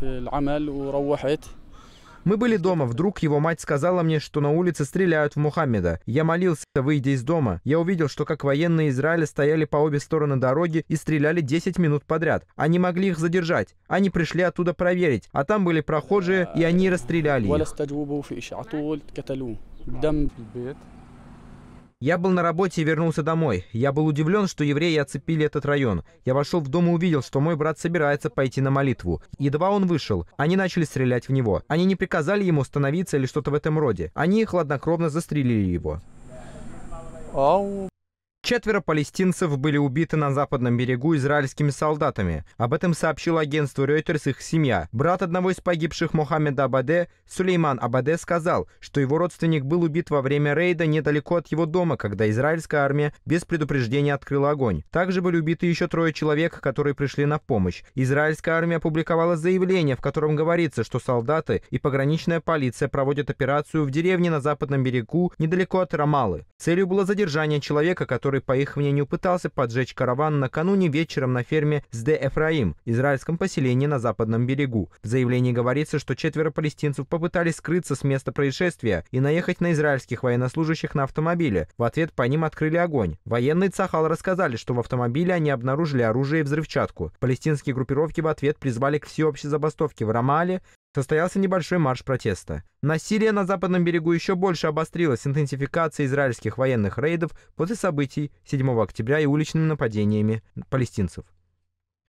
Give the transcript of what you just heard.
Мы были дома, вдруг его мать сказала мне, что на улице стреляют в Мухаммеда. Я молился, выйдя из дома. Я увидел, что как военные Израиля стояли по обе стороны дороги и стреляли 10 минут подряд. Они могли их задержать. Они пришли оттуда проверить, а там были прохожие, и они расстреляли их. Я был на работе и вернулся домой. Я был удивлен, что евреи оцепили этот район. Я вошел в дом и увидел, что мой брат собирается пойти на молитву. Едва он вышел, они начали стрелять в него. Они не приказали ему становиться или что-то в этом роде. Они хладнокровно застрелили его. Четверо палестинцев были убиты на западном берегу израильскими солдатами. Об этом сообщил агентство Reuters их семья. Брат одного из погибших Мохаммеда Абаде, Сулейман Абаде, сказал, что его родственник был убит во время рейда недалеко от его дома, когда израильская армия без предупреждения открыла огонь. Также были убиты еще трое человек, которые пришли на помощь. Израильская армия опубликовала заявление, в котором говорится, что солдаты и пограничная полиция проводят операцию в деревне на западном берегу недалеко от Рамалы. Целью было задержание человека, который который, по их мнению, пытался поджечь караван накануне вечером на ферме Сде Эфраим, израильском поселении на западном берегу. В заявлении говорится, что четверо палестинцев попытались скрыться с места происшествия и наехать на израильских военнослужащих на автомобиле. В ответ по ним открыли огонь. Военные Цахал рассказали, что в автомобиле они обнаружили оружие и взрывчатку. Палестинские группировки в ответ призвали к всеобщей забастовке в Рамале, состоялся небольшой марш протеста. Насилие на западном берегу еще больше обострилось с интенсификацией израильских военных рейдов после событий 7 октября и уличными нападениями палестинцев.